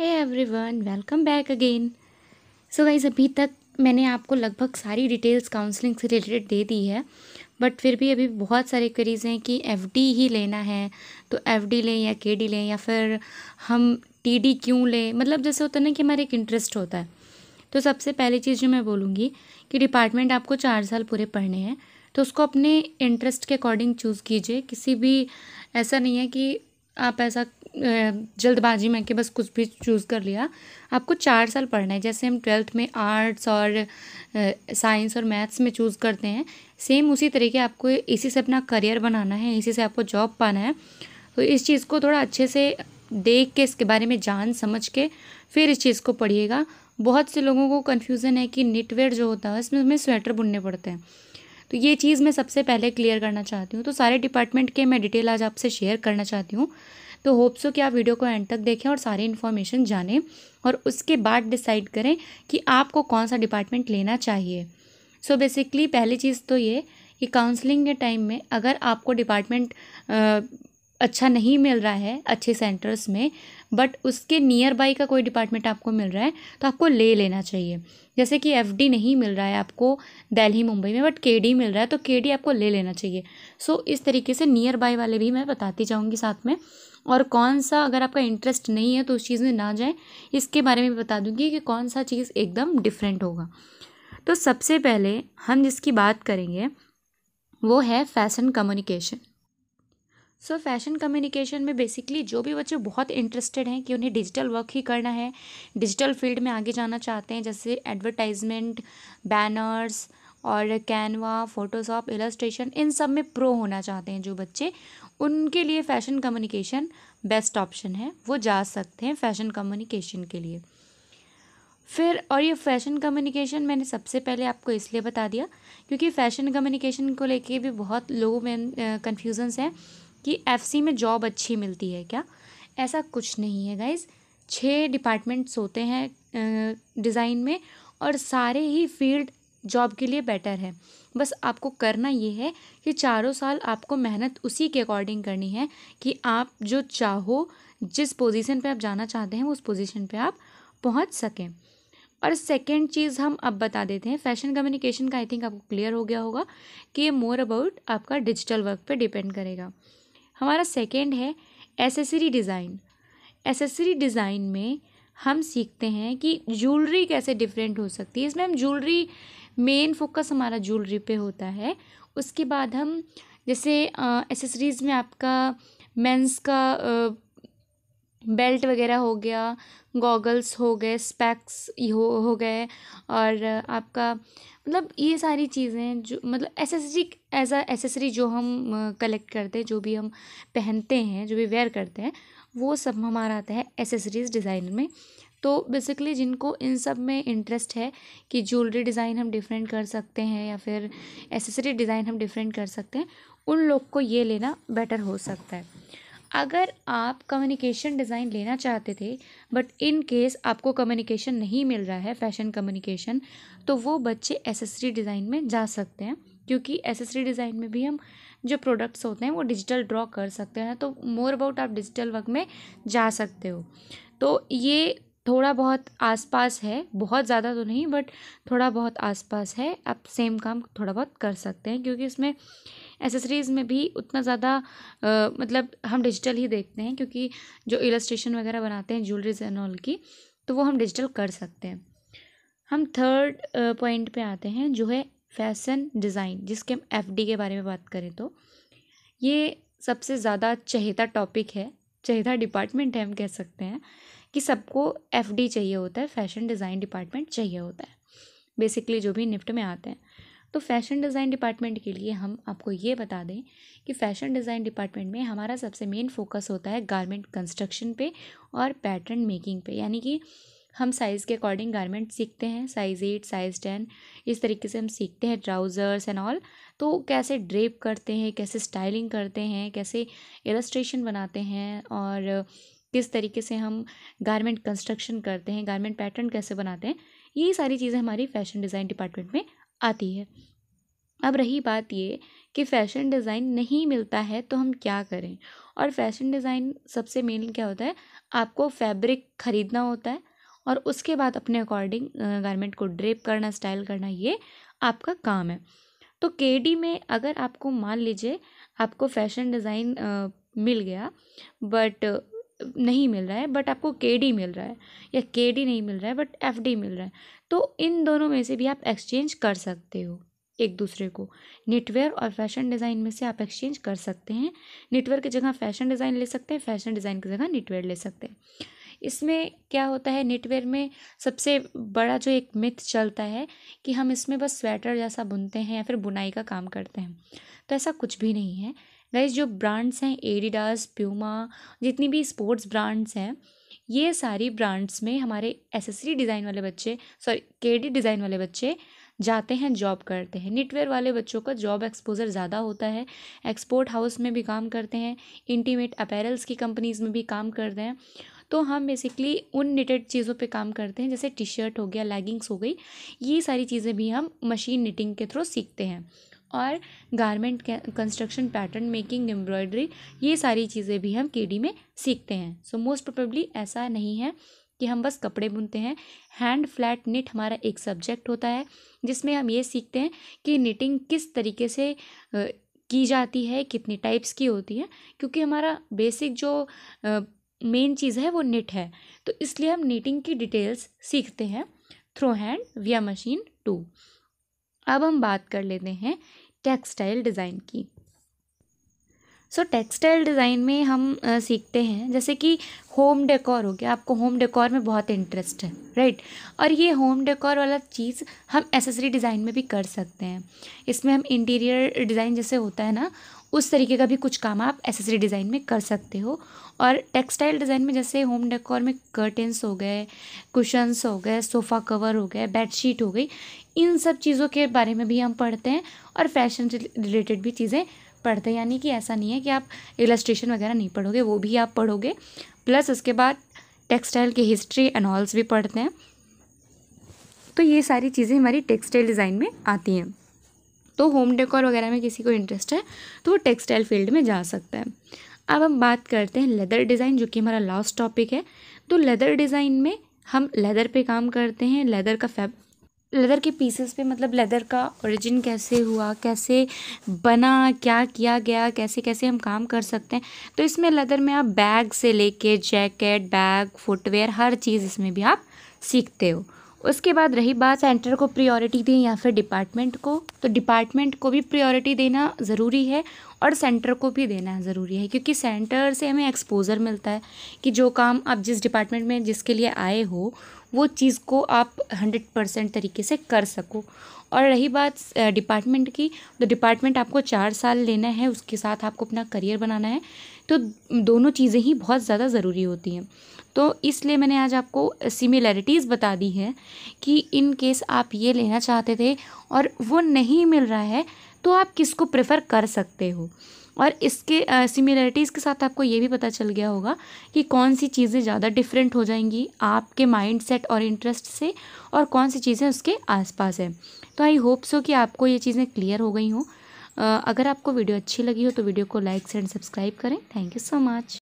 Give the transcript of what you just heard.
है everyone welcome back again so guys अभी तक मैंने आपको लगभग सारी डिटेल्स काउंसलिंग से रिलेटेड दे दी है बट फिर भी अभी बहुत सारे क्वेरीज हैं कि एफडी ही लेना है तो एफडी लें या केडी लें या फिर हम टीडी क्यों लें मतलब जैसे होता है ना कि हमारा एक इंटरेस्ट होता है तो सबसे पहली चीज़ जो मैं बोलूँगी कि डिपार्टमेंट आपको चार साल पूरे पढ़ने हैं तो उसको अपने इंटरेस्ट के अकॉर्डिंग चूज़ कीजिए किसी भी ऐसा नहीं है कि आप ऐसा जल्दबाजी में कि बस कुछ भी चूज़ कर लिया आपको चार साल पढ़ना है जैसे हम ट्वेल्थ में आर्ट्स और साइंस और मैथ्स में चूज़ करते हैं सेम उसी तरीके आपको इसी से अपना करियर बनाना है इसी से आपको जॉब पाना है तो इस चीज़ को थोड़ा अच्छे से देख के इसके बारे में जान समझ के फिर इस चीज़ को पढ़िएगा बहुत से लोगों को कन्फ्यूज़न है कि निटवेयर जो होता है उसमें हमें स्वेटर बुनने पड़ते हैं तो ये चीज़ मैं सबसे पहले क्लियर करना चाहती हूँ तो सारे डिपार्टमेंट के मैं डिटेल आज आपसे शेयर करना चाहती हूँ तो होप्स हो कि आप वीडियो को एंड तक देखें और सारी इन्फॉर्मेशन जानें और उसके बाद डिसाइड करें कि आपको कौन सा डिपार्टमेंट लेना चाहिए सो so बेसिकली पहली चीज़ तो ये कि काउंसलिंग के टाइम में अगर आपको डिपार्टमेंट अच्छा नहीं मिल रहा है अच्छे सेंटर्स में बट उसके नियर बाई का कोई डिपार्टमेंट आपको मिल रहा है तो आपको ले लेना चाहिए जैसे कि एफ नहीं मिल रहा है आपको दिल्ली मुंबई में बट के मिल रहा है तो के आपको ले लेना चाहिए सो so, इस तरीके से नियर बाई वाले भी मैं बताती जाऊँगी साथ में और कौन सा अगर आपका इंटरेस्ट नहीं है तो उस चीज़ में ना जाए इसके बारे में बता दूंगी कि कौन सा चीज़ एकदम डिफरेंट होगा तो सबसे पहले हम जिसकी बात करेंगे वो है fashion communication so fashion communication में बेसिकली जो भी बच्चे बहुत इंटरेस्टेड हैं कि उन्हें डिजिटल वर्क ही करना है डिजिटल फील्ड में आगे जाना चाहते हैं जैसे एडवर्टाइजमेंट बैनर्स और कैनवा फ़ोटोशॉप इलस्ट्रेशन इन सब में प्रो होना चाहते हैं जो बच्चे उनके लिए फ़ैशन कम्युनिकेशन बेस्ट ऑप्शन है वो जा सकते हैं फ़ैशन कम्युनिकेशन के लिए फिर और ये फ़ैशन कम्युनिकेशन मैंने सबसे पहले आपको इसलिए बता दिया क्योंकि फ़ैशन कम्युनिकेशन को लेके भी बहुत लोगों में कन्फ्यूजन्स हैं कि एफसी में जॉब अच्छी मिलती है क्या ऐसा कुछ नहीं है गाइज छः डिपार्टमेंट्स होते हैं डिज़ाइन में और सारे ही फील्ड जॉब के लिए बेटर है बस आपको करना ये है कि चारों साल आपको मेहनत उसी के अकॉर्डिंग करनी है कि आप जो चाहो जिस पोजीशन पे आप जाना चाहते हैं उस पोजीशन पे आप पहुंच सकें और सेकेंड चीज़ हम अब बता देते हैं फैशन कम्युनिकेशन का आई थिंक आपको क्लियर हो गया होगा कि ये मोर अबाउट आपका डिजिटल वर्क पे डिपेंड करेगा हमारा सेकेंड है एसेसरी डिज़ाइन एसेसरी डिज़ाइन में हम सीखते हैं कि ज्वेलरी कैसे डिफरेंट हो सकती है इसमें हम ज्वेलरी मेन फोकस हमारा ज्वेलरी पे होता है उसके बाद हम जैसे एसेसरीज़ में आपका मेंस का बेल्ट वगैरह हो गया गॉगल्स हो गए स्पैक्स हो हो गए और आपका मतलब ये सारी चीज़ें जो मतलब एसेसरी एज आ एसेसरी जो हम कलेक्ट करते हैं जो भी हम पहनते हैं जो भी वेयर करते हैं वो सब हमारा आता है एसेसरीज़ डिज़ाइन में तो बेसिकली जिनको इन सब में इंटरेस्ट है कि ज्वेलरी डिज़ाइन हम डिफरेंट कर सकते हैं या फिर एसेसरी डिज़ाइन हम डिफरेंट कर सकते हैं उन लोग को ये लेना बेटर हो सकता है अगर आप कम्युनिकेशन डिज़ाइन लेना चाहते थे बट इन केस आपको कम्युनिकेशन नहीं मिल रहा है फैशन कम्युनिकेशन तो वो बच्चे एसेसरी डिज़ाइन में जा सकते हैं क्योंकि एसेसरी डिज़ाइन में भी हम जो प्रोडक्ट्स होते हैं वो डिजिटल ड्रॉ कर सकते हैं तो मोर अबाउट आप डिजिटल वर्क में जा सकते हो तो ये थोड़ा बहुत आसपास है बहुत ज़्यादा तो नहीं बट थोड़ा बहुत आसपास है आप सेम काम थोड़ा बहुत कर सकते हैं क्योंकि इसमें एसेसरीज़ में भी उतना ज़्यादा मतलब हम डिजिटल ही देखते हैं क्योंकि जो इलस्ट्रेशन वगैरह बनाते हैं ज्वेलरीज एंड ऑल की तो वो हम डिजिटल कर सकते हैं हम थर्ड पॉइंट पे आते हैं जो है फैशन डिज़ाइन जिसके हम एफ के बारे में बात करें तो ये सबसे ज़्यादा चहेता टॉपिक है चहेता डिपार्टमेंट है हम कह सकते हैं कि सबको एफ चाहिए होता है फैशन डिज़ाइन डिपार्टमेंट चाहिए होता है बेसिकली जो भी निफ्ट में आते हैं तो फैशन डिज़ाइन डिपार्टमेंट के लिए हम आपको ये बता दें कि फैशन डिज़ाइन डिपार्टमेंट में हमारा सबसे मेन फोकस होता है गारमेंट कंस्ट्रक्शन पे और पैटर्न मेकिंग पे यानी कि हम साइज़ के अकॉर्डिंग गारमेंट सीखते हैं साइज़ एट साइज़ टेन इस तरीके से हम सीखते हैं ट्राउज़र्स एंड ऑल तो कैसे ड्रेप करते हैं कैसे स्टाइलिंग करते हैं कैसे इलस्ट्रेशन बनाते हैं और किस तरीके से हम गारमेंट कंस्ट्रक्शन करते हैं गारमेंट पैटर्न कैसे बनाते हैं ये सारी चीज़ें हमारी फैशन डिज़ाइन डिपार्टमेंट में आती है अब रही बात ये कि फ़ैशन डिज़ाइन नहीं मिलता है तो हम क्या करें और फैशन डिज़ाइन सबसे मेन क्या होता है आपको फैब्रिक ख़रीदना होता है और उसके बाद अपने अकॉर्डिंग गारमेंट को ड्रेप करना स्टाइल करना ये आपका काम है तो के डी में अगर आपको मान लीजिए आपको फैशन डिज़ाइन मिल गया बट नहीं मिल रहा है बट आपको के डी मिल रहा है या के डी नहीं मिल रहा है बट एफ डी मिल रहा है तो इन दोनों में से भी आप एक्सचेंज कर सकते हो एक दूसरे को नेटवेयर और फैशन डिज़ाइन में से आप एक्सचेंज कर सकते हैं नेटवेयर की जगह फैशन डिज़ाइन ले सकते हैं फैशन डिज़ाइन की जगह नेटवेयर ले सकते हैं इसमें क्या होता है नेटवेयर में सबसे बड़ा जो एक मिथ चलता है कि हम इसमें बस स्वेटर जैसा बुनते हैं या फिर बुनाई का काम करते हैं तो ऐसा कुछ भी नहीं है गाइज जो ब्रांड्स हैं एडिडास प्यूमा जितनी भी स्पोर्ट्स ब्रांड्स हैं ये सारी ब्रांड्स में हमारे एसेसरी डिज़ाइन वाले बच्चे सॉरी केडी डिज़ाइन वाले बच्चे जाते हैं जॉब करते हैं निटवेयर वाले बच्चों का जॉब एक्सपोजर ज़्यादा होता है एक्सपोर्ट हाउस में भी काम करते हैं इंटीमेट अपैरल्स की कंपनीज़ में भी काम करते हैं तो हम बेसिकली उन निटेड चीज़ों पे काम करते हैं जैसे टी शर्ट हो गया लेगिंग्स हो गई ये सारी चीज़ें भी हम मशीन निटिंग के थ्रू सीखते हैं और garment construction pattern making embroidery ये सारी चीज़ें भी हम के में सीखते हैं सो मोस्ट प्रोबेबली ऐसा नहीं है कि हम बस कपड़े बुनते हैं हैंड फ्लैट निट हमारा एक सब्जेक्ट होता है जिसमें हम ये सीखते हैं कि निटिंग किस तरीके से की जाती है कितनी टाइप्स की होती है क्योंकि हमारा बेसिक जो मेन चीज़ है वो निट है तो इसलिए हम निटिंग की डिटेल्स सीखते हैं through hand via machine too अब हम बात कर लेते हैं टेक्सटाइल डिज़ाइन की सो टेक्सटाइल डिज़ाइन में हम आ, सीखते हैं जैसे कि होम डेकोर हो गया आपको होम डेकोर में बहुत इंटरेस्ट है राइट और ये होम डेकोर वाला चीज़ हम एसेसरी डिज़ाइन में भी कर सकते हैं इसमें हम इंटीरियर डिज़ाइन जैसे होता है ना उस तरीके का भी कुछ काम आप एसेसरी डिज़ाइन में कर सकते हो और टेक्सटाइल डिज़ाइन में जैसे होम डेकोर में कर्टेंस हो गए कुशंस हो गए सोफ़ा कवर हो गए बेडशीट हो गई इन सब चीज़ों के बारे में भी हम पढ़ते हैं और फैशन रिलेटेड भी चीज़ें पढ़ते हैं यानी कि ऐसा नहीं है कि आप इलस्ट्रेशन वगैरह नहीं पढ़ोगे वो भी आप पढ़ोगे प्लस उसके बाद टेक्सटाइल की हिस्ट्री एनॉल्स भी पढ़ते हैं तो ये सारी चीज़ें हमारी टेक्सटाइल डिज़ाइन में आती हैं तो होम डेकोर वगैरह में किसी को इंटरेस्ट है तो वो टेक्सटाइल फील्ड में जा सकता है अब हम बात करते हैं लेदर डिज़ाइन जो कि हमारा लास्ट टॉपिक है तो लेदर डिज़ाइन में हम लेदर पे काम करते हैं लेदर का फैब लेदर के पीसेस पे मतलब लेदर का ओरिजिन कैसे हुआ कैसे बना क्या किया गया कैसे कैसे हम काम कर सकते हैं तो इसमें लेदर में आप बैग से लेके जैकेट बैग फुटवेयर हर चीज़ इसमें भी आप सीखते हो उसके बाद रही बात सेंटर को प्रायोरिटी दें या फिर डिपार्टमेंट को तो डिपार्टमेंट को भी प्रायोरिटी देना ज़रूरी है और सेंटर को भी देना ज़रूरी है क्योंकि सेंटर से हमें एक्सपोज़र मिलता है कि जो काम आप जिस डिपार्टमेंट में जिसके लिए आए हो वो चीज़ को आप हंड्रेड परसेंट तरीके से कर सको और रही बात डिपार्टमेंट की तो डिपार्टमेंट आपको चार साल लेना है उसके साथ आपको अपना करियर बनाना है तो दोनों चीज़ें ही बहुत ज़्यादा ज़रूरी होती हैं तो इसलिए मैंने आज आपको सिमिलैरिटीज़ बता दी है कि इन केस आप ये लेना चाहते थे और वो नहीं मिल रहा है तो आप किसको प्रेफर कर सकते हो और इसके सिमिलरिटीज़ के साथ आपको ये भी पता चल गया होगा कि कौन सी चीज़ें ज़्यादा डिफरेंट हो जाएंगी आपके माइंड सेट और इंटरेस्ट से और कौन सी चीज़ें उसके आसपास है तो आई होप सो कि आपको ये चीज़ें क्लियर हो गई हों अगर आपको वीडियो अच्छी लगी हो तो वीडियो को लाइक एंड सब्सक्राइब करें थैंक यू सो मच